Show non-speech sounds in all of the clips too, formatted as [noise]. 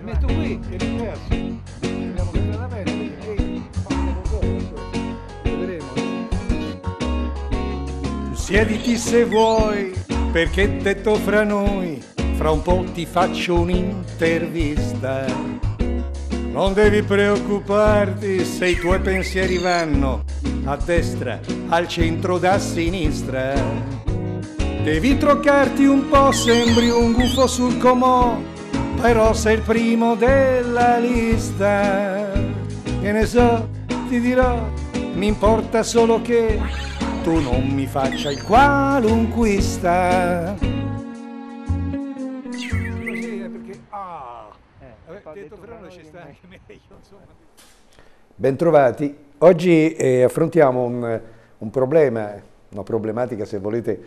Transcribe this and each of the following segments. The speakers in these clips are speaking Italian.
metto qui che fa la bene e fanno concorso siediti se vuoi perché detto fra noi fra un po' ti faccio un'intervista non devi preoccuparti se i tuoi pensieri vanno a destra, al centro, da sinistra. Devi troccarti un po', sembri un gufo sul comò però sei il primo della lista. Che ne so, ti dirò, mi importa solo che tu non mi faccia il qualunquista. Bentrovati, oggi eh, affrontiamo un, un problema, una problematica se volete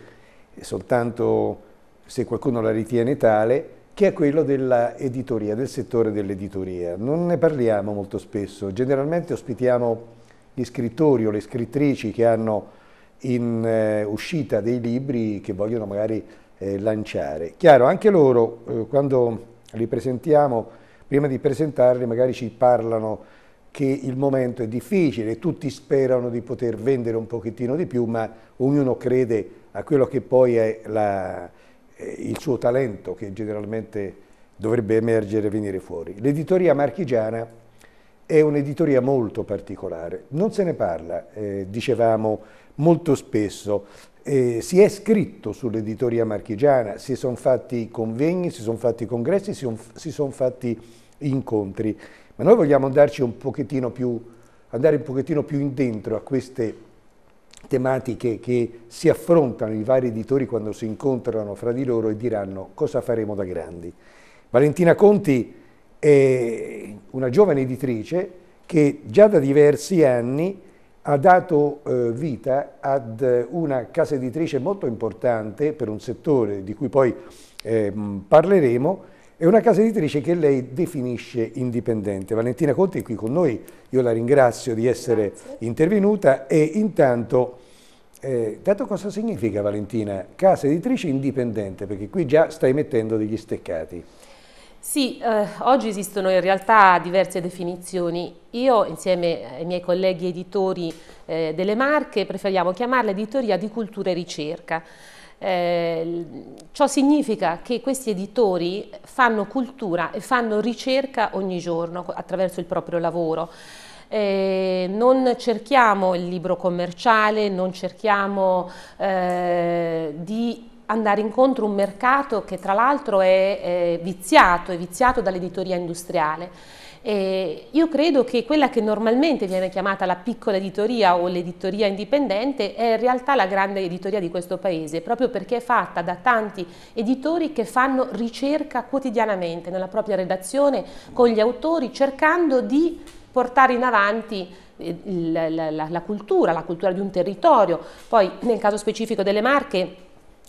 soltanto se qualcuno la ritiene tale, che è quello dell'editoria, del settore dell'editoria. Non ne parliamo molto spesso, generalmente ospitiamo gli scrittori o le scrittrici che hanno in eh, uscita dei libri che vogliono magari eh, lanciare. Chiaro, anche loro eh, quando li presentiamo, prima di presentarli magari ci parlano che il momento è difficile, tutti sperano di poter vendere un pochettino di più, ma ognuno crede a quello che poi è la, eh, il suo talento che generalmente dovrebbe emergere e venire fuori. L'editoria marchigiana è un'editoria molto particolare, non se ne parla, eh, dicevamo molto spesso, eh, si è scritto sull'editoria marchigiana, si sono fatti convegni, si sono fatti congressi, si, si sono fatti incontri, ma noi vogliamo andarci un pochettino più, andare un pochettino più in dentro a queste tematiche che si affrontano i vari editori quando si incontrano fra di loro e diranno cosa faremo da grandi. Valentina Conti è una giovane editrice che già da diversi anni ha dato eh, vita ad una casa editrice molto importante per un settore di cui poi eh, parleremo, è una casa editrice che lei definisce indipendente. Valentina Conti è qui con noi, io la ringrazio di essere Grazie. intervenuta e intanto, eh, dato cosa significa Valentina, casa editrice indipendente, perché qui già stai mettendo degli steccati. Sì, eh, oggi esistono in realtà diverse definizioni. Io insieme ai miei colleghi editori eh, delle Marche preferiamo chiamarla editoria di cultura e ricerca. Eh, ciò significa che questi editori fanno cultura e fanno ricerca ogni giorno attraverso il proprio lavoro. Eh, non cerchiamo il libro commerciale, non cerchiamo eh, di andare incontro a un mercato che tra l'altro è, è viziato, è viziato dall'editoria industriale. Eh, io credo che quella che normalmente viene chiamata la piccola editoria o l'editoria indipendente è in realtà la grande editoria di questo paese, proprio perché è fatta da tanti editori che fanno ricerca quotidianamente nella propria redazione con gli autori cercando di portare in avanti eh, la, la, la cultura, la cultura di un territorio. Poi nel caso specifico delle Marche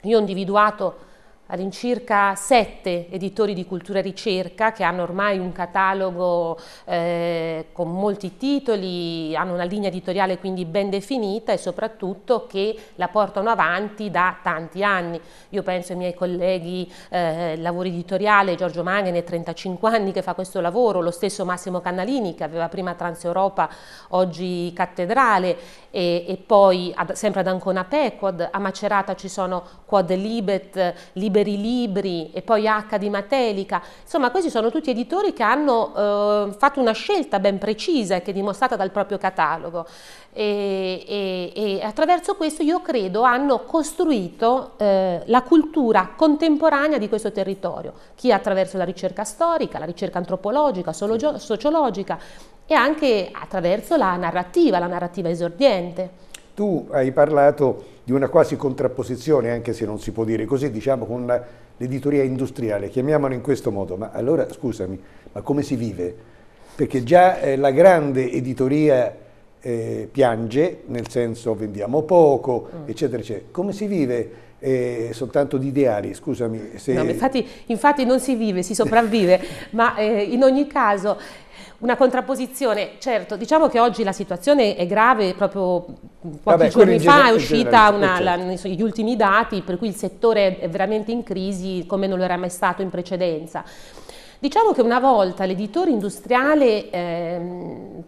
io ho individuato all'incirca sette editori di cultura e ricerca che hanno ormai un catalogo eh, con molti titoli, hanno una linea editoriale quindi ben definita e soprattutto che la portano avanti da tanti anni. Io penso ai miei colleghi eh, lavoro editoriale, Giorgio Mangene, 35 anni che fa questo lavoro, lo stesso Massimo Cannalini che aveva prima Transeuropa, oggi Cattedrale e, e poi ad, sempre ad Ancona Pequod, a Macerata ci sono Quad Libet, Libet Liberi Libri e poi H di Matelica, insomma questi sono tutti editori che hanno eh, fatto una scelta ben precisa e che è dimostrata dal proprio catalogo e, e, e attraverso questo io credo hanno costruito eh, la cultura contemporanea di questo territorio, chi attraverso la ricerca storica, la ricerca antropologica, sociologica e anche attraverso la narrativa, la narrativa esordiente. Tu hai parlato di una quasi contrapposizione, anche se non si può dire così, diciamo con l'editoria industriale, chiamiamolo in questo modo, ma allora scusami, ma come si vive? Perché già eh, la grande editoria eh, piange, nel senso vendiamo poco, mm. eccetera, eccetera. Come si vive? Eh, soltanto di ideali, scusami. Se... No, infatti, infatti, non si vive, si sopravvive, [laughs] ma eh, in ogni caso una contrapposizione, certo, diciamo che oggi la situazione è grave, proprio pochi Vabbè, giorni fa è uscita una, la, certo. gli ultimi dati, per cui il settore è veramente in crisi come non lo era mai stato in precedenza. Diciamo che una volta l'editore industriale eh,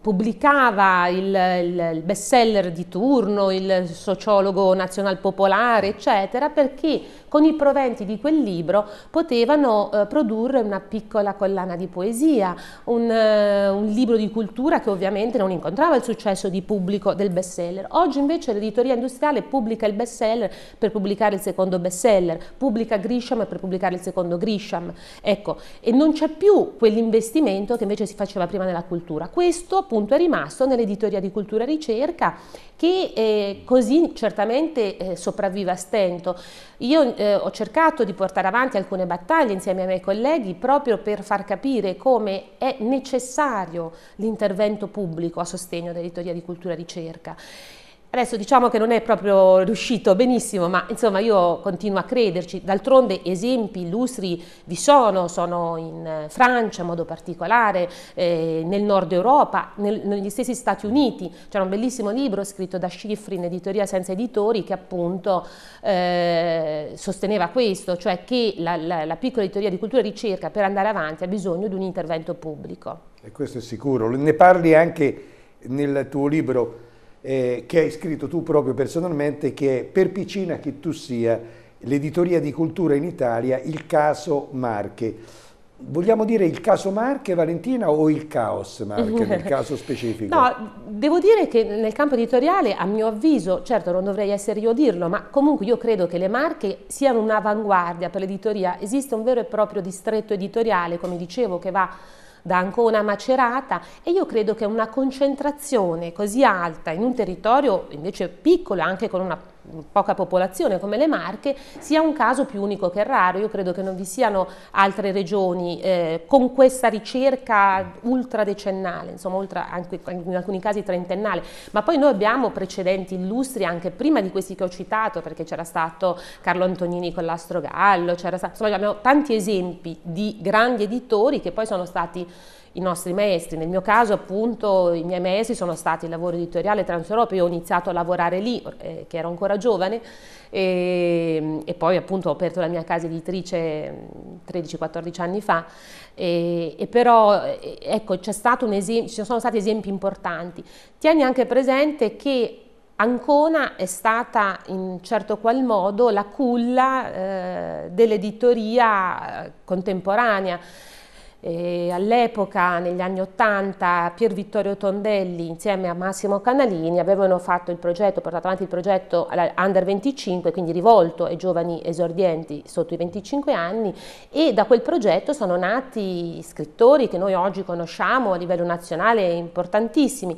pubblicava il, il, il bestseller di turno, il sociologo popolare, eccetera, perché con i proventi di quel libro potevano eh, produrre una piccola collana di poesia, un, eh, un, libro di cultura che ovviamente non incontrava il successo di pubblico del bestseller. Oggi invece l'editoria industriale pubblica il bestseller per pubblicare il secondo bestseller, pubblica Grisham per pubblicare il secondo Grisham. Ecco, e non c'è più quell'investimento che invece si faceva prima nella cultura. Questo appunto è rimasto nell'editoria di cultura e ricerca che eh, così certamente eh, sopravvive a stento. Io eh, ho cercato di portare avanti alcune battaglie insieme ai miei colleghi proprio per far capire come è necessario l'intervento pubblico a sostegno dell'editoria di cultura e ricerca. Adesso diciamo che non è proprio riuscito benissimo, ma insomma io continuo a crederci. D'altronde esempi illustri vi sono, sono in eh, Francia in modo particolare, eh, nel nord Europa, nel, negli stessi Stati Uniti. C'era un bellissimo libro scritto da Schifri in Editoria Senza Editori che appunto eh, sosteneva questo, cioè che la, la, la piccola editoria di cultura e ricerca per andare avanti ha bisogno di un intervento pubblico. E questo è sicuro, ne parli anche nel tuo libro eh, che hai scritto tu proprio personalmente, che è Per Piccina che tu sia, l'editoria di cultura in Italia, il caso Marche. Vogliamo dire il caso Marche, Valentina, o il caos Marche nel [laughs] caso specifico? No, devo dire che nel campo editoriale, a mio avviso, certo non dovrei essere io a dirlo, ma comunque io credo che le Marche siano un'avanguardia per l'editoria. Esiste un vero e proprio distretto editoriale, come dicevo, che va da Ancona a Macerata e io credo che una concentrazione così alta in un territorio invece piccolo anche con una poca popolazione come le Marche sia un caso più unico che raro. Io credo che non vi siano altre regioni eh, con questa ricerca ultradecennale, insomma ultra, anche, in alcuni casi trentennale, ma poi noi abbiamo precedenti illustri anche prima di questi che ho citato, perché c'era stato Carlo Antonini con l'Astrogallo, c'era stato, insomma abbiamo tanti esempi di grandi editori che poi sono stati i nostri maestri. Nel mio caso appunto i miei maestri sono stati il lavoro editoriale Transeuropa, io ho iniziato a lavorare lì eh, che ero ancora giovane e, ehm, e, poi appunto ho aperto la mia casa editrice 13-14 mm, anni fa e, e però eh, ecco esempio, ci sono stati esempi importanti. Tieni anche presente che Ancona è stata in certo qual modo la culla eh, dell'editoria eh, contemporanea. Eh, All'epoca, negli anni Ottanta, Pier Vittorio Tondelli insieme a Massimo Canalini avevano fatto il progetto, portato avanti il progetto Under 25, quindi rivolto ai giovani esordienti sotto i 25 anni e da quel progetto sono nati scrittori che noi oggi conosciamo a livello nazionale importantissimi.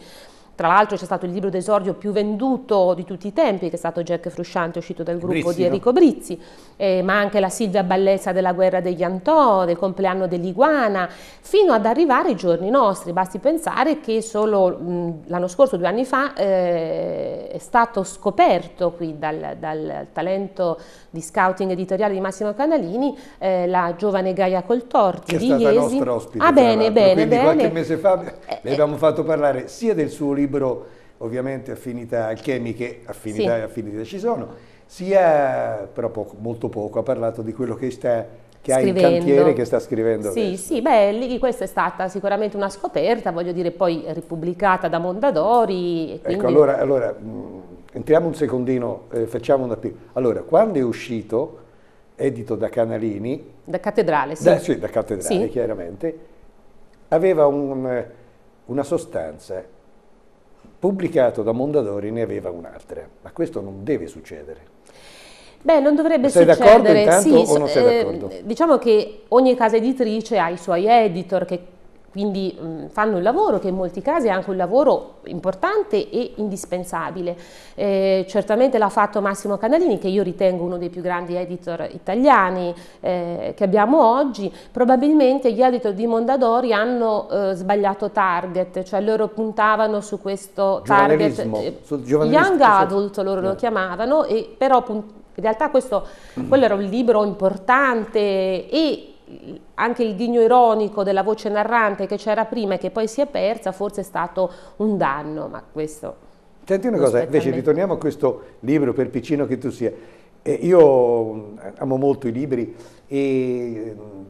Tra l'altro c'è stato il libro d'esordio più venduto di tutti i tempi, che è stato Jack Frusciante, uscito dal gruppo Brizzi, di Enrico no? Brizzi, eh, ma anche la Silvia Ballezza della guerra degli Antò, del compleanno dell'Iguana, fino ad arrivare ai giorni nostri. Basti pensare che solo l'anno scorso, due anni fa, eh, è stato scoperto qui dal, dal, talento di scouting editoriale di Massimo Canalini eh, la giovane Gaia Coltorti che di Iesi. Nostra ospite, ah bene, bene, Quindi bene. qualche mese fa eh, le abbiamo eh. fatto parlare sia del suo libro libro ovviamente affinità alchemiche, affinità sì. e affinità ci sono, sia però poco, molto poco, ha parlato di quello che sta che scrivendo. ha in cantiere che sta scrivendo. Sì, adesso. sì, beh, lì questa è stata sicuramente una scoperta, voglio dire, poi ripubblicata da Mondadori. Ecco, quindi... Ecco, allora, allora, entriamo un secondino, eh, facciamo una piccola. Allora, quando è uscito, edito da Canalini... Da Cattedrale, sì. Da, sì, da Cattedrale, sì. chiaramente, aveva un, una sostanza pubblicato da Mondadori ne aveva un'altra, ma questo non deve succedere. Beh, non dovrebbe sei succedere. D'accordo intanto, sì, o non sei eh, d'accordo? Diciamo che ogni casa editrice ha i suoi editor che quindi mh, mm, fanno il lavoro che in molti casi è anche un lavoro importante e indispensabile. Eh, certamente l'ha fatto Massimo Canalini che io ritengo uno dei più grandi editor italiani eh, che abbiamo oggi, probabilmente gli editor di Mondadori hanno eh, sbagliato target, cioè loro puntavano su questo target, eh, young adult loro yeah. lo eh. chiamavano, e però in realtà questo, quello era un libro importante e anche il ghigno ironico della voce narrante che c'era prima e che poi si è persa forse è stato un danno, ma questo... Senti una cosa, invece ritorniamo a questo libro, per piccino che tu sia. Eh, io eh, amo molto i libri e mm,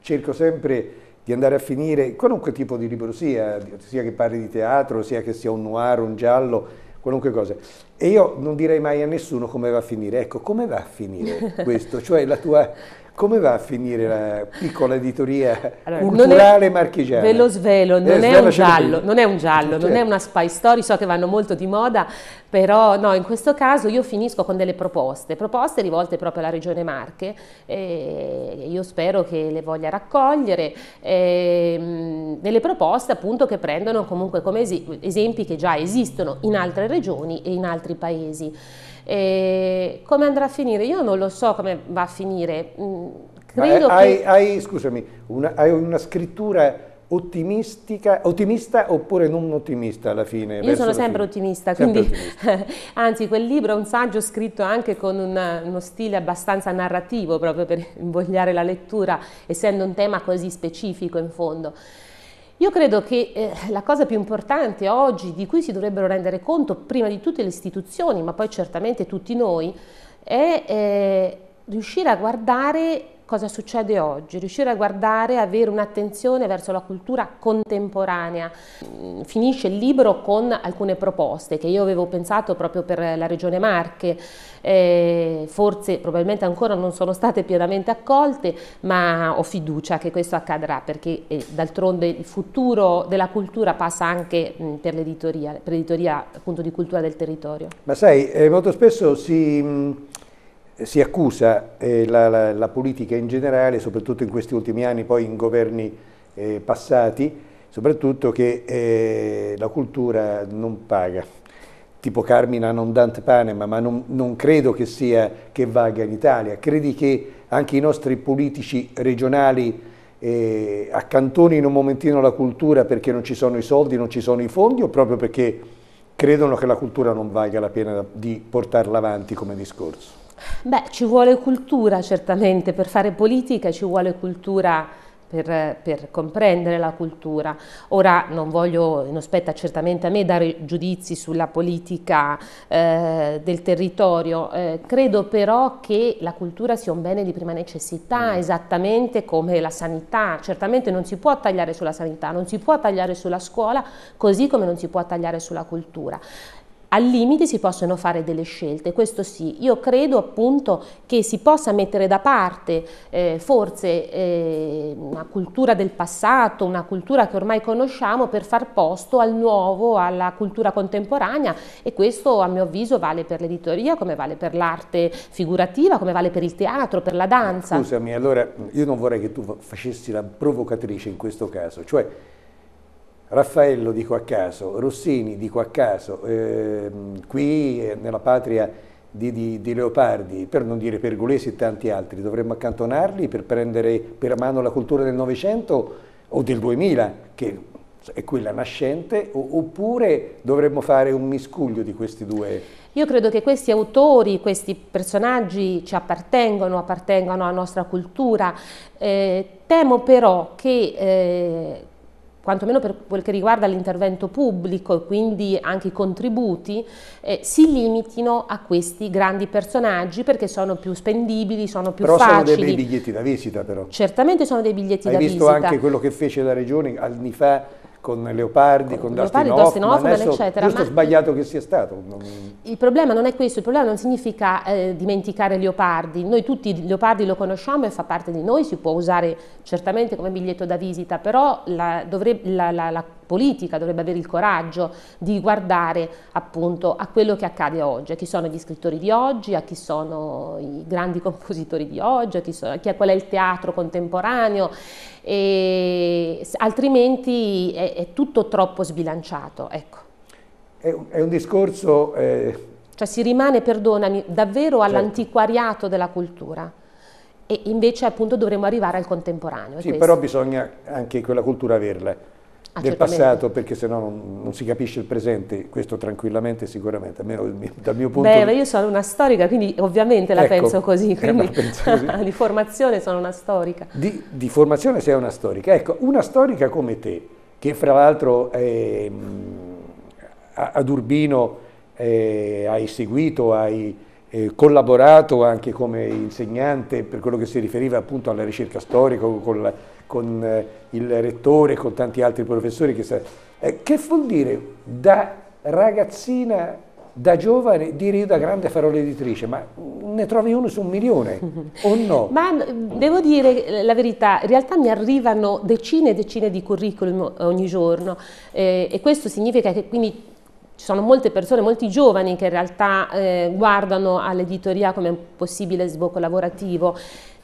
cerco sempre di andare a finire qualunque tipo di libro sia, sia che parli di teatro, sia che sia un noir, un giallo, qualunque cosa. E io non direi mai a nessuno come va a finire. Ecco, come va a finire [laughs] questo? Cioè la tua come va a finire la piccola editoria allora, culturale è, marchigiana? Ve lo svelo, non, eh, è, un giallo, non è un giallo, certo. non è una spy story, so che vanno molto di moda, però no, in questo caso io finisco con delle proposte, proposte rivolte proprio alla Regione Marche, eh, io spero che le voglia raccogliere, eh, delle proposte appunto che prendono comunque come esempi che già esistono in altre regioni e in altri paesi. E eh, come andrà a finire? Io non lo so come va a finire. Mm, eh, credo hai, che... hai, scusami, una, hai una scrittura ottimistica, ottimista oppure non ottimista alla fine? Io sono sempre ottimista, sempre quindi ottimista. [laughs] anzi quel libro è un saggio scritto anche con una, uno stile abbastanza narrativo proprio per [laughs] invogliare la lettura, essendo un tema così specifico in fondo. Io credo che eh, la cosa più importante oggi di cui si dovrebbero rendere conto prima di tutte le istituzioni, ma poi certamente tutti noi, è eh, riuscire a guardare cosa succede oggi, riuscire a guardare, avere un'attenzione verso la cultura contemporanea. Mm, finisce il libro con alcune proposte che io avevo pensato proprio per la regione Marche, eh, forse probabilmente ancora non sono state pienamente accolte, ma ho fiducia che questo accadrà perché eh, d'altronde il futuro della cultura passa anche mh, mm, per l'editoria, per l'editoria appunto di cultura del territorio. Ma sai, eh, molto spesso si... Mh mm, si accusa eh, la, la, la, politica in generale, soprattutto in questi ultimi anni, poi in governi eh, passati, soprattutto che eh, la cultura non paga. Tipo Carmina non dante panem, ma non, non credo che, sia, che valga in Italia. Credi che anche i nostri politici regionali eh, accantonino un momentino la cultura perché non ci sono i soldi, non ci sono i fondi o proprio perché credono che la cultura non valga la pena di portarla avanti come discorso? Beh, ci vuole cultura certamente, per fare politica ci vuole cultura per, per, comprendere la cultura. Ora non voglio, non spetta certamente a me dare giudizi sulla politica eh, del territorio, eh, credo però che la cultura sia un bene di prima necessità, mm. esattamente come la sanità. Certamente non si può tagliare sulla sanità, non si può tagliare sulla scuola, così come non si può tagliare sulla cultura al limite si possono fare delle scelte, questo sì. Io credo appunto che si possa mettere da parte eh, forse eh, una cultura del passato, una cultura che ormai conosciamo per far posto al nuovo, alla cultura contemporanea e questo a mio avviso vale per l'editoria, come vale per l'arte figurativa, come vale per il teatro, per la danza. Scusami, allora io non vorrei che tu facessi la provocatrice in questo caso, cioè Raffaello dico a caso, Rossini dico a caso, ehm, eh, qui nella patria di, di, di, Leopardi, per non dire Pergolesi e tanti altri, dovremmo accantonarli per prendere per mano la cultura del Novecento o del 2000, che è quella nascente, oppure dovremmo fare un miscuglio di questi due? Io credo che questi autori, questi personaggi ci appartengono, appartengono alla nostra cultura. Eh, temo però che eh, quantomeno per quel che riguarda l'intervento pubblico e quindi anche i contributi, eh, si limitino a questi grandi personaggi perché sono più spendibili, sono più però facili. Però sono dei biglietti da visita però. Certamente sono dei biglietti Hai da visita. Hai visto anche quello che fece la Regione anni fa con Leopardi, con, con Leopardi, Dustin Hoffman, eccetera. Giusto ma sbagliato che sia stato. Non... Il problema non è questo, il problema non significa eh, dimenticare Leopardi. Noi tutti Leopardi lo conosciamo e fa parte di noi, si può usare certamente come biglietto da visita, però la, dovrebbe, la, la, la politica dovrebbe avere il coraggio di guardare appunto a quello che accade oggi, a chi sono gli scrittori di oggi, a chi sono i grandi [laughs] compositori di oggi, a, chi sono, a chi è, qual è il teatro contemporaneo e altrimenti è, è tutto troppo sbilanciato. Ecco. È, un, è, un, discorso... Eh... Cioè si rimane, perdonami, davvero certo. all'antiquariato certo. della cultura e invece appunto dovremmo arrivare al contemporaneo. Sì, questo. però bisogna anche quella cultura averla del passato perché sennò non, non si capisce il presente, questo tranquillamente sicuramente, almeno dal mio punto di vista. Beh, io sono una storica, quindi ovviamente la ecco, penso così, eh, quindi penso così. [laughs] di formazione sono una storica. Di, di, formazione sei una storica, ecco, una storica come te, che fra l'altro eh, ad Urbino eh, hai seguito, hai eh, collaborato anche come insegnante per quello che si riferiva appunto alla ricerca storica, con la con eh, il rettore, con tanti altri professori. Che, eh, che vuol dire da ragazzina, da giovane, dire io da grande farò l'editrice? Ma ne trovi uno su un milione o [laughs] no? Ma mm, devo dire la verità, in realtà mi arrivano decine e decine di curriculum ogni giorno eh, e questo significa che quindi ci sono molte persone, molti giovani che in realtà eh, guardano all'editoria come un possibile sbocco lavorativo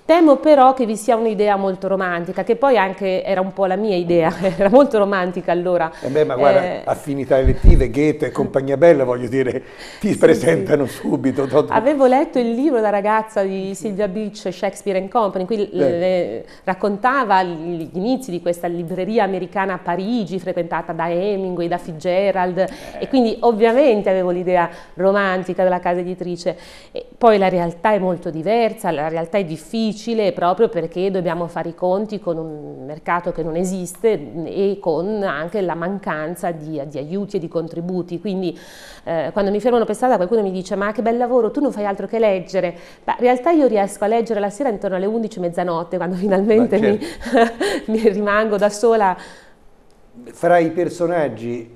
Temo però che vi sia un'idea molto romantica, che poi anche era un po' la mia idea, [laughs] era molto romantica allora. Eh beh, ma guarda, eh... affinità elettive, Goethe e compagnia bella, voglio dire, ti sì, presentano sì. subito. Do, Avevo letto il libro da ragazza di Silvia Beach, Shakespeare and Company, in cui le, le, raccontava gli inizi di questa libreria americana a Parigi, frequentata da Hemingway, da Fitzgerald, eh. e quindi ovviamente avevo l'idea romantica della casa editrice. E poi la realtà è molto diversa, la realtà è difficile, difficile proprio perché dobbiamo fare i conti con un mercato che non esiste mm, e con anche la mancanza di, di aiuti e di contributi. Quindi eh, quando mi fermano per strada qualcuno mi dice ma che bel lavoro, tu non fai altro che leggere. Ma in realtà io riesco a leggere la sera intorno alle 11, mezzanotte, quando finalmente mi, certo. [laughs] mi rimango da sola. Fra i personaggi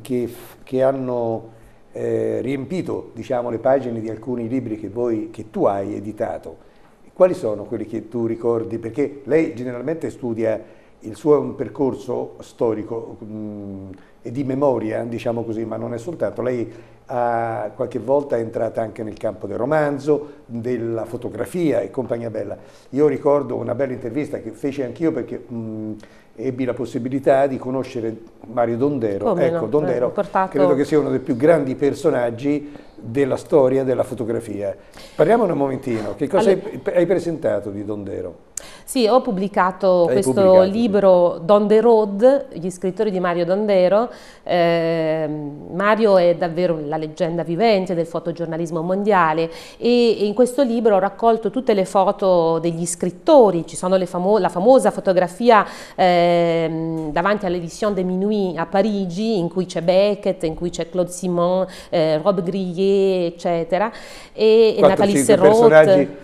che, che hanno eh, riempito diciamo, le pagine di alcuni libri che, voi, che tu hai editato quali sono quelli che tu ricordi? Perché lei generalmente studia, il suo percorso storico mh, mm, e di memoria, diciamo così, ma non è soltanto, lei ha, qualche volta è entrata anche nel campo del romanzo, della fotografia e compagnia bella. Io ricordo una bella intervista che feci anch'io perché... Mh, mm, ebbi la possibilità di conoscere Mario Dondero. Come ecco, no? Dondero eh, portato... credo che sia uno dei più grandi personaggi della storia della fotografia. Parliamo un momentino, che cosa allora, hai, hai presentato di Dondero? Sì, ho pubblicato Hai questo pubblicato, libro sì. Don The Road, gli scrittori di Mario Dondero. Eh, Mario è davvero la leggenda vivente del fotogiornalismo mondiale e in questo libro ho raccolto tutte le foto degli scrittori, ci sono famo la famosa fotografia eh, davanti all'Edition des Minuit a Parigi in cui c'è Beckett, in cui c'è Claude Simon, eh, Rob Grillet, eccetera, e, e Nathalie Serrault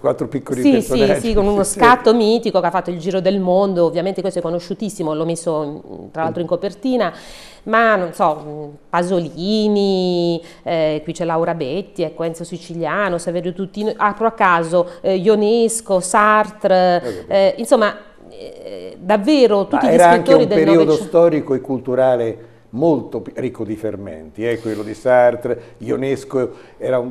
quattro piccoli sì, sì, sì, con uno [laughs] scatto sì. mitico che ha fatto il giro del mondo, ovviamente questo è conosciutissimo, l'ho messo mm, tra l'altro in copertina, ma non so, mm, Pasolini, eh, qui c'è Laura Betti, ecco Enzo Siciliano, Saverio Tuttino, apro ah, a caso, eh, Ionesco, Sartre, eh, eh insomma eh, davvero tutti ma gli scrittori del Novecento. era anche un periodo 9... storico e culturale molto ricco di fermenti, eh, quello di Sartre, Ionesco era un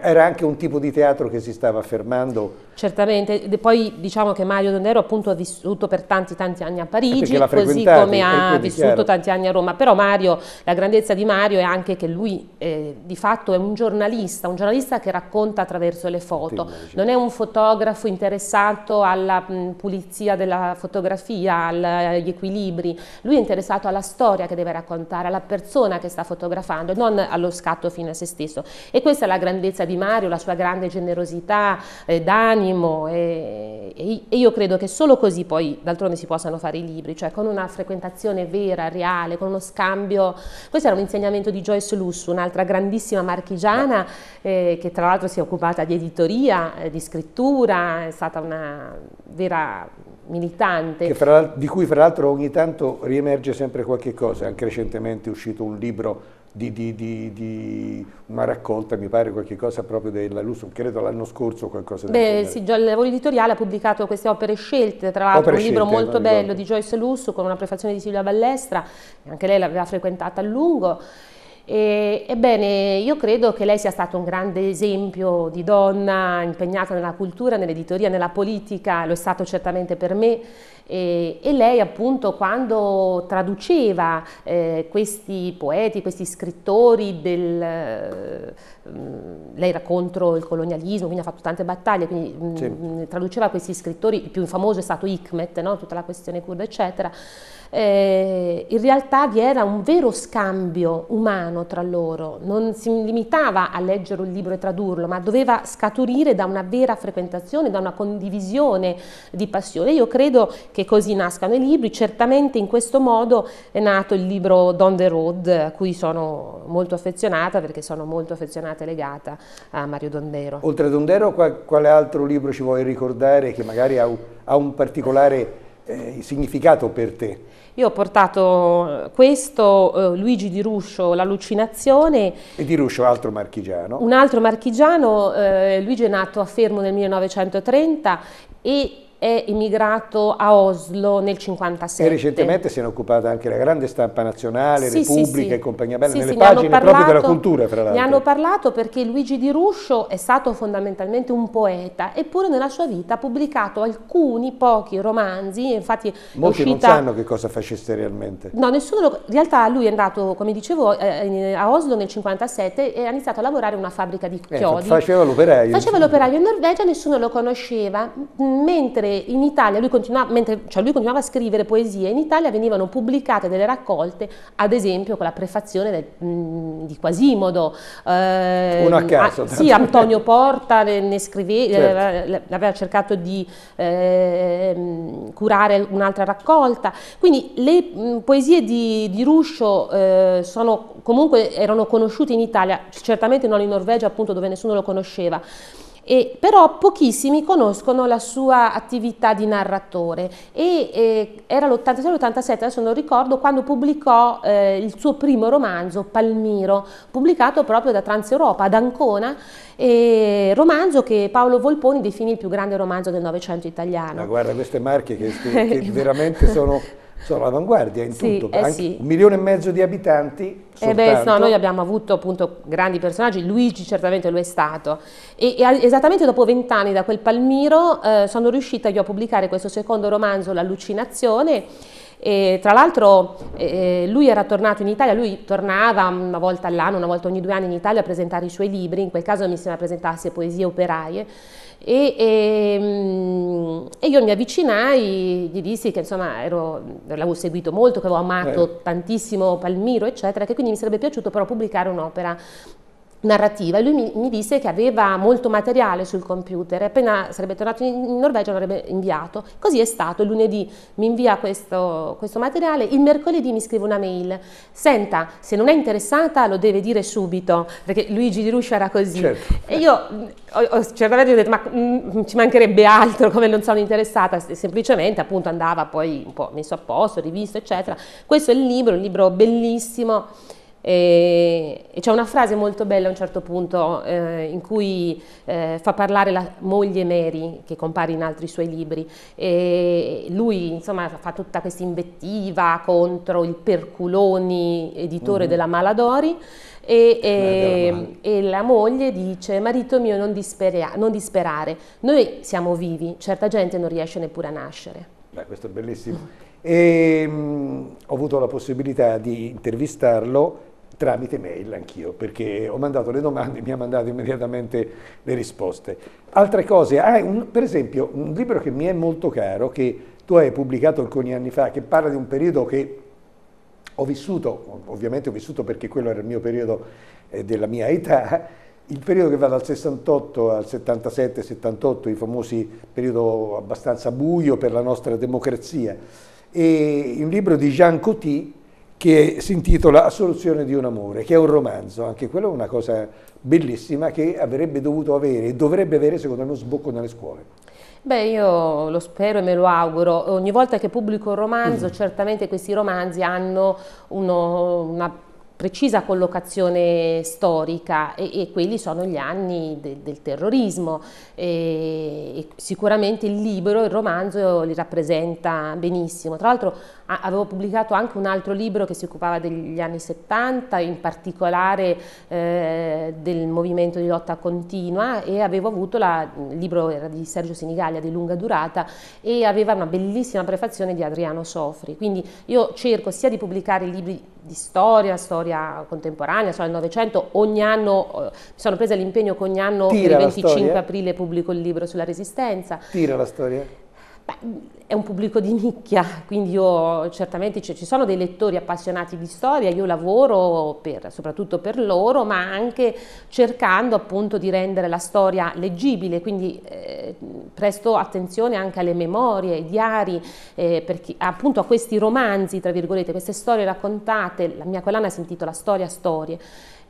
era anche un tipo di teatro che si stava affermando Certamente, poi diciamo che Mario Dondero appunto ha vissuto per tanti tanti anni a eh, Parigi, così come eh, ha vissuto chiaro. tanti anni a Roma, però Mario, la grandezza di Mario è anche che lui eh, di fatto è un giornalista, un giornalista che racconta attraverso le foto, non è un fotografo interessato alla mh, pulizia della fotografia, al, agli equilibri, lui è interessato alla storia che deve raccontare, alla persona che sta fotografando, non allo scatto fine a se stesso e questa è la grandezza di Mario, la sua grande generosità, eh, Dani, animo e, e, io credo che solo così poi d'altronde si possano fare i libri, cioè con una frequentazione vera, reale, con uno scambio. Questo era un insegnamento di Joyce Lussu, un'altra grandissima marchigiana eh, che tra l'altro si è occupata di editoria, eh, di scrittura, è stata una vera militante. Fra, di cui fra l'altro ogni tanto riemerge sempre qualche cosa, anche recentemente è uscito un libro di, di, di, di, una raccolta, mi pare qualcosa proprio della Lusso, credo l'anno scorso qualcosa del Beh, Sì, il lavoro editoriale ha pubblicato queste opere scelte, tra l'altro un libro molto bello di Joyce Lusso con una prefazione di Silvia Ballestra, anche lei l'aveva frequentata a lungo. E, ebbene, io credo che lei sia stato un grande esempio di donna impegnata nella cultura, nell'editoria, nella politica, lo è stato certamente per me e, e lei appunto quando traduceva eh, questi poeti, questi scrittori del... Eh, lei era contro il colonialismo, quindi ha fatto tante battaglie, quindi mm, sì. mh, traduceva questi scrittori, il più famoso è stato Hikmet, no? tutta la questione kurda, eccetera. Eh, in realtà vi era un vero scambio umano tra loro, non si limitava a leggere un libro e tradurlo, ma doveva scaturire da una vera frequentazione, da una condivisione di passione. Io credo che che così nascano i libri. Certamente in questo modo è nato il libro Don the Road, a cui sono molto affezionata perché sono molto affezionata e legata a Mario Dondero. Oltre a Dondero, quale altro libro ci vuoi ricordare che magari ha un particolare eh, significato per te? Io ho portato eh, questo, eh, Luigi Di Ruscio, L'allucinazione. E Di Ruscio, altro marchigiano. Un altro marchigiano, eh, Luigi è nato a Fermo nel 1930 e è emigrato a Oslo nel 1957. E recentemente si è occupata anche la grande stampa nazionale, sì, Repubblica sì, e compagnia bella, sì, nelle pagine parlato, proprio della cultura, fra l'altro. Ne hanno parlato perché Luigi Di Ruscio è stato fondamentalmente un poeta, eppure nella sua vita ha pubblicato alcuni pochi romanzi, infatti Molti uscita... non sanno che cosa facesse realmente. No, nessuno lo... In realtà lui è andato, come dicevo, eh, a Oslo nel 1957 e ha iniziato a lavorare in una fabbrica di eh, chiodi. Eh, faceva l'operaio. Faceva l'operaio in Norvegia, nessuno lo conosceva, mentre sempre in Italia, lui continuava, mentre, cioè lui continuava a scrivere poesie, in Italia venivano pubblicate delle raccolte, ad esempio con la prefazione del, mh, mm, di Quasimodo. Eh, Una caso. A, ah, sì, Antonio Porta ne, ne scrive, eh, certo. eh, aveva cercato di eh, mm, curare un'altra raccolta. Quindi le mh, mm, poesie di, di Ruscio eh, sono, comunque erano conosciute in Italia, certamente non in Norvegia appunto dove nessuno lo conosceva e però pochissimi conoscono la sua attività di narratore e eh, era l'86-87, adesso non ricordo, quando pubblicò eh, il suo primo romanzo, Palmiro, pubblicato proprio da Transeuropa, ad Ancona, eh, romanzo che Paolo Volponi definì il più grande romanzo del Novecento italiano. Ma guarda queste marche che, che [laughs] veramente sono sono all'avanguardia in sì, tutto, eh sì. un milione e mezzo di abitanti eh beh, no, noi abbiamo avuto appunto grandi personaggi, Luigi certamente lo è stato e, e esattamente dopo vent'anni da quel Palmiro eh, sono riuscita io a pubblicare questo secondo romanzo L'allucinazione e, tra l'altro eh, eh, lui era tornato in Italia, lui tornava una volta all'anno, una volta ogni due anni in Italia a presentare i suoi libri, in quel caso mi sembra presentasse poesie operaie e, e, ehm, e, io mi avvicinai, gli dissi che insomma l'avevo seguito molto, che avevo amato Beh. tantissimo Palmiro, eccetera, che quindi mi sarebbe piaciuto però pubblicare un'opera narrativa e lui mi, mi, disse che aveva molto materiale sul computer e appena sarebbe tornato in Norvegia lo avrebbe inviato. Così è stato, il lunedì mi invia questo, questo, materiale, il mercoledì mi scrive una mail, senta se non è interessata lo deve dire subito, perché Luigi di Ruscio era così. Certo. E io ho, ho, certamente ho detto ma mh, mm, ci mancherebbe altro come non sono interessata, semplicemente appunto andava poi un po' messo a posto, rivisto eccetera. Questo è il libro, un libro bellissimo e, e c'è una frase molto bella a un certo punto eh, in cui eh, fa parlare la moglie Mary, che compare in altri suoi libri, e lui insomma fa tutta questa invettiva contro il Perculoni, editore mm-hmm. della Maladori, e, eh, e, e, la moglie dice marito mio non, dispera- non, disperare noi siamo vivi certa gente non riesce neppure a nascere Beh, questo è bellissimo e, ehm, mh, ho avuto la possibilità di intervistarlo tramite mail anch'io, perché ho mandato le domande e mi ha mandato immediatamente le risposte. Altre cose, ah, un, per esempio un libro che mi è molto caro, che tu hai pubblicato alcuni anni fa, che parla di un periodo che ho vissuto, ovviamente ho vissuto perché quello era il mio periodo eh, della mia età, il periodo che va dal 68 al 77-78, i famosi periodo abbastanza buio per la nostra democrazia. E un libro di Jean Coty che si intitola Assoluzione di un amore, che è un romanzo, anche quello è una cosa bellissima che avrebbe dovuto avere e dovrebbe avere secondo me uno sbocco nelle scuole. Beh, io lo spero e me lo auguro. Ogni volta che pubblico un romanzo, mm. certamente questi romanzi hanno uno, una precisa collocazione storica e, e quelli sono gli anni de, del terrorismo e, e sicuramente il libro, il romanzo li rappresenta benissimo. Tra l'altro a, avevo pubblicato anche un altro libro che si occupava degli anni 70, in particolare eh, del movimento di lotta continua e avevo avuto la, il libro era di Sergio Sinigaglia di lunga durata e aveva una bellissima prefazione di Adriano Sofri. Quindi io cerco sia di pubblicare libri di storia, storia storia contemporanea, storia del Novecento, ogni anno, eh, mi sono presa l'impegno che ogni anno Tira il 25 aprile pubblico il libro sulla resistenza. Tira la storia. Beh, è un pubblico di nicchia, quindi io certamente cioè, ci sono dei lettori appassionati di storia, io lavoro per, soprattutto per loro, ma anche cercando appunto di rendere la storia leggibile, quindi eh, presto attenzione anche alle memorie, ai diari, eh, perché, appunto a questi romanzi, tra virgolette, queste storie raccontate, la mia collana si intitola Storia Storie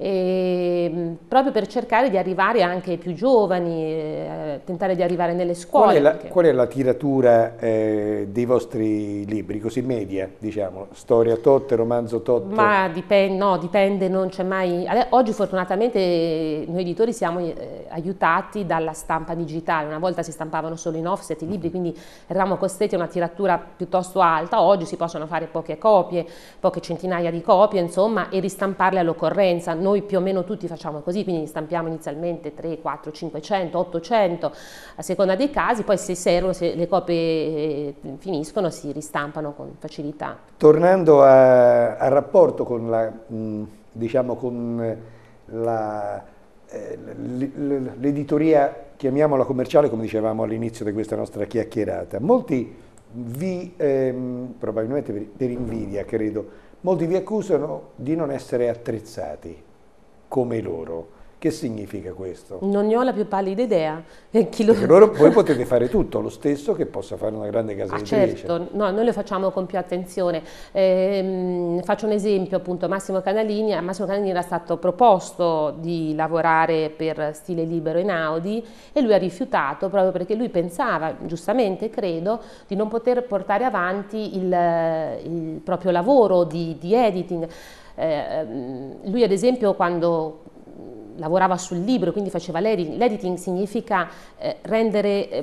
e, ehm, proprio per cercare di arrivare anche ai più giovani, eh, tentare di arrivare nelle scuole. Qual è la, perché... qual è la tiratura eh, dei vostri libri, così media, diciamo, storia tot, romanzo tot? Ma dipende, no, dipende, non c'è mai... Oggi fortunatamente noi editori siamo eh, aiutati dalla stampa digitale, una volta si stampavano solo in offset i libri, mm-hmm. quindi eravamo costretti a una tiratura piuttosto alta, oggi si possono fare poche copie, poche centinaia di copie, insomma, e ristamparle all'occorrenza. Non noi più o meno tutti facciamo così, quindi stampiamo inizialmente 3, 4, 500, 800 a seconda dei casi, poi se servono, se le copie eh, finiscono si ristampano con facilità. Tornando a, al rapporto con la, diciamo con eh, la, eh, l'editoria, chiamiamola commerciale, come dicevamo all'inizio di questa nostra chiacchierata, molti vi, ehm, probabilmente per invidia credo, molti vi accusano di non essere attrezzati come loro. Che significa questo? Non ne ho la più pallida idea. E eh, chi lo... Perché loro voi potete fare tutto, lo stesso che possa fare una grande casa ah, Certo, no, noi lo facciamo con più attenzione. Eh, faccio un esempio appunto, Massimo Canalini, Massimo Canalini era stato proposto di lavorare per Stile Libero in Audi e lui ha rifiutato proprio perché lui pensava, giustamente credo, di non poter portare avanti il, il proprio lavoro di, di editing. Eh, ehm, lui ad esempio quando lavorava sul libro, quindi faceva l'editing. L'editing significa eh, rendere eh,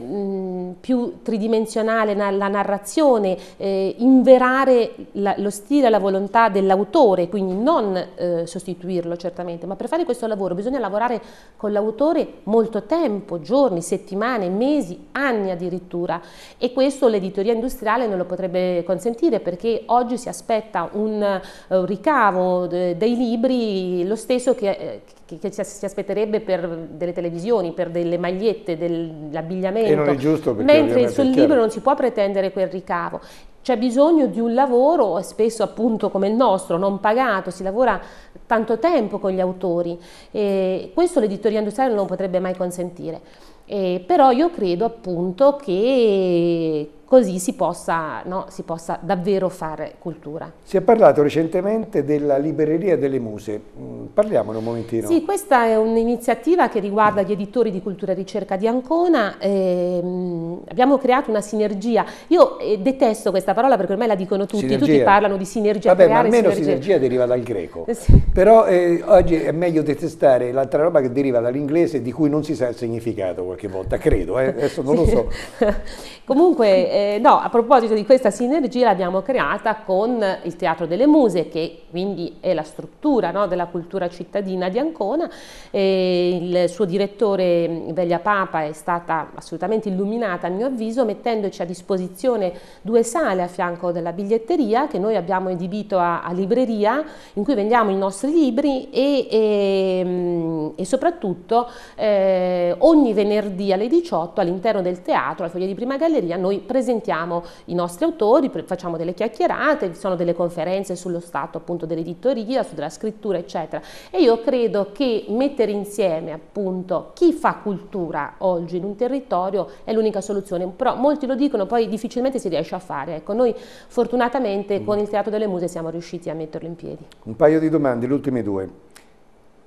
più tridimensionale na la narrazione, eh, inverare la lo stile e la volontà dell'autore, quindi non eh, sostituirlo certamente, ma per fare questo lavoro bisogna lavorare con l'autore molto tempo, giorni, settimane, mesi, anni addirittura e questo l'editoria industriale non lo potrebbe consentire perché oggi si aspetta un, un eh, ricavo eh, dei libri lo stesso che, che che, che, si aspetterebbe per delle televisioni, per delle magliette, dell'abbigliamento. E non è giusto perché Mentre sul libro non si può pretendere quel ricavo. C'è bisogno di un lavoro, spesso appunto come il nostro, non pagato, si lavora tanto tempo con gli autori. E questo l'editoria industriale non potrebbe mai consentire. Eh, però io credo appunto che così si possa, no, si possa, davvero fare cultura. Si è parlato recentemente della Libreria delle Muse, mm, parliamone un momentino. Sì, questa è un'iniziativa che riguarda gli editori di cultura e ricerca di Ancona, ehm, abbiamo creato una sinergia, io eh, detesto questa parola perché ormai la dicono tutti, sinergia. tutti parlano di sinergia. Vabbè, ma almeno sinergia. sinergia deriva dal greco, eh, sì. però eh, oggi è meglio detestare l'altra roba che deriva dall'inglese di cui non si sa il significato qualche volta, credo, eh. adesso non sì. lo so. [laughs] Comunque eh, no, a proposito di questa sinergia l'abbiamo creata con il Teatro delle Muse, che quindi è la struttura no, della cultura cittadina di Ancona. E il suo direttore mm, Veglia Papa è stata assolutamente illuminata, a mio avviso, mettendoci a disposizione due sale a fianco della biglietteria che noi abbiamo edibito a, a libreria, in cui vendiamo i nostri libri e, e, mm, e soprattutto eh, ogni venerdì alle 18 all'interno del teatro, la Foglia di Prima Galleria, noi presentiamo presentiamo i nostri autori, facciamo delle chiacchierate, ci sono delle conferenze sullo stato appunto dell'editoria, sulla scrittura eccetera e io credo che mettere insieme appunto chi fa cultura oggi in un territorio è l'unica soluzione, però molti lo dicono poi difficilmente si riesce a fare, ecco noi fortunatamente mm. con il Teatro delle Muse siamo riusciti a metterlo in piedi. Un paio di domande, le ultime due.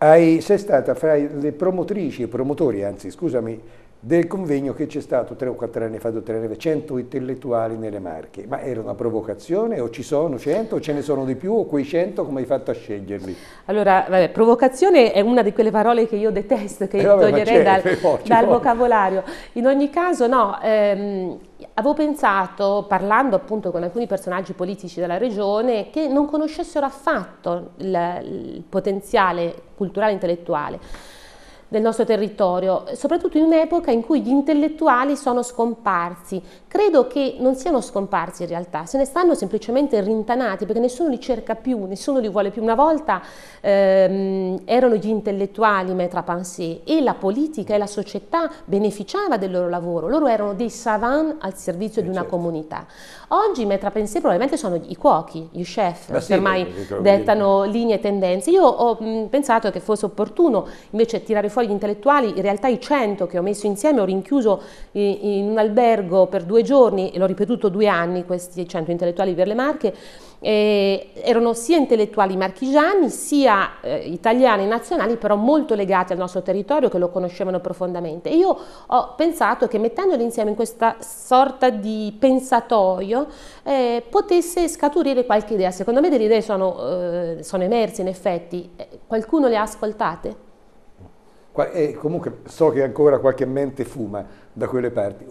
Hai, sei stata fra le promotrici e promotori, anzi scusami, del convegno che c'è stato tre o quattro anni fa, due o 100 intellettuali nelle Marche. Ma era una provocazione o ci sono 100 o ce ne sono di più o quei 100 come hai fatto a sceglierli? Allora, vabbè, provocazione è una di quelle parole che io detesto, che eh vabbè, toglierei dal, no, eh, dal vocabolario. In ogni caso, no, ehm, avevo pensato, parlando appunto con alcuni personaggi politici della regione, che non conoscessero affatto il, il potenziale culturale e intellettuale del nostro territorio, soprattutto in un'epoca in cui gli intellettuali sono scomparsi. Credo che non siano scomparsi in realtà, se ne stanno semplicemente rintanati perché nessuno li cerca più, nessuno li vuole più. Una volta ehm, erano gli intellettuali maître à e la politica e la società beneficiava del loro lavoro, loro erano dei savants al servizio e eh, di una certo. comunità. Oggi Metra Pensier probabilmente sono i cuochi, gli chef, che sì, ormai dettano linee e tendenze. Io ho mh, pensato che fosse opportuno invece tirare fuori gli intellettuali, in realtà i 100 che ho messo insieme ho rinchiuso in, in un albergo per due giorni e l'ho ripetuto due anni questi 100 intellettuali per le Marche eh, erano sia intellettuali marchigiani sia eh, italiani nazionali però molto legati al nostro territorio che lo conoscevano profondamente e io ho pensato che mettendoli insieme in questa sorta di pensatoio eh, potesse scaturire qualche idea secondo me delle idee sono, eh, sono emerse in effetti eh, qualcuno le ha ascoltate? E eh, comunque so che ancora qualche mente fuma da quelle parti.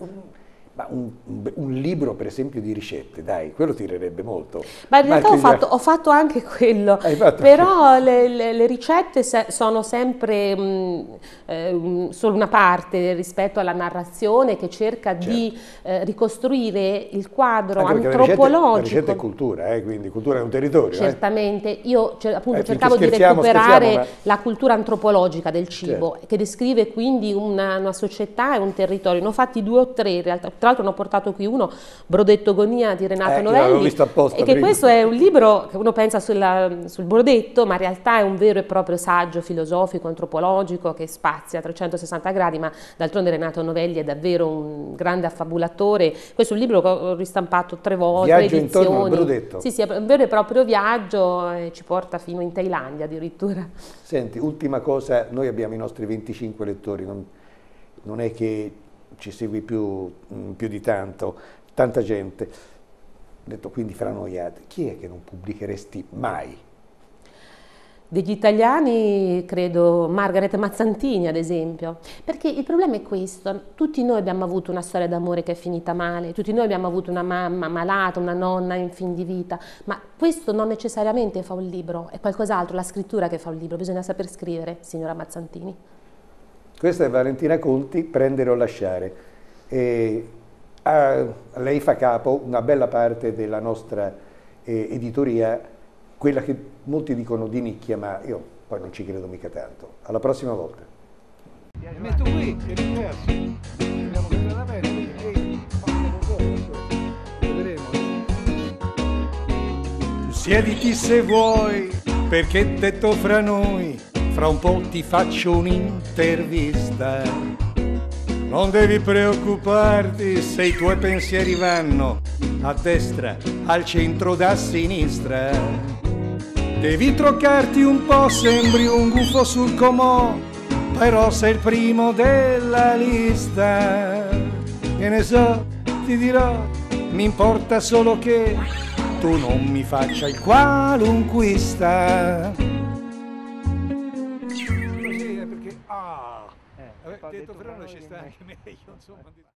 Ma un, un, libro, per esempio, di ricette, dai, quello tirerebbe molto. Ma in realtà ho fatto, ho fatto, anche quello, ah, fatto però Le, le, le, ricette se, sono sempre mh, mm, eh, mm, solo una parte rispetto alla narrazione che cerca certo. di eh, ricostruire il quadro anche antropologico. La ricetta, è cultura, eh, quindi cultura è un territorio. Eh. Certamente, io cer cioè, appunto eh, cercavo di recuperare ma... la cultura antropologica del cibo, certo. che descrive quindi una, una società e un territorio. Ne ho fatti due o tre in realtà tra l'altro hanno portato qui uno, Brodetto Gonia di Renato eh, Novelli. Visto apposta, e che prima. questo è un libro che uno pensa sulla, sul brodetto, ma in realtà è un vero e proprio saggio filosofico, antropologico, che spazia a 360 gradi, ma d'altronde Renato Novelli è davvero un grande affabulatore. Questo è un libro che ho ristampato tre volte, Viaggio edizioni. Al brodetto. Sì, sì, è un vero e proprio viaggio, eh, ci porta fino in Thailandia addirittura. Senti, ultima cosa, noi abbiamo i nostri 25 lettori, non, non è che ci segui più, mm, più di tanto, tanta gente. Detto quindi fra noi, chi è che non pubblicheresti mai? degli italiani, credo Margaret Mazzantini ad esempio, perché il problema è questo, tutti noi abbiamo avuto una storia d'amore che è finita male, tutti noi abbiamo avuto una mamma malata, una nonna in fin di vita, ma questo non necessariamente fa un libro, è qualcos'altro, la scrittura che fa un libro, bisogna saper scrivere, signora Mazzantini. Questa è Valentina Conti, prendere o lasciare. E, a, lei fa capo una bella parte della nostra eh, editoria, quella che molti dicono di nicchia, ma io poi non ci credo mica tanto. Alla prossima volta. Metto qui, ti ringrazio. Siediti se vuoi, perché detto fra noi fra un po' ti faccio un'intervista. Non devi preoccuparti se i tuoi pensieri vanno a destra, al centro, da sinistra. Devi troccarti un po', sembri un gufo sul comò, però sei il primo della lista. Che ne so, ti dirò, mi importa solo che tu non mi faccia il qualunquista. tetto freno ci sta anche meglio, insomma. [laughs]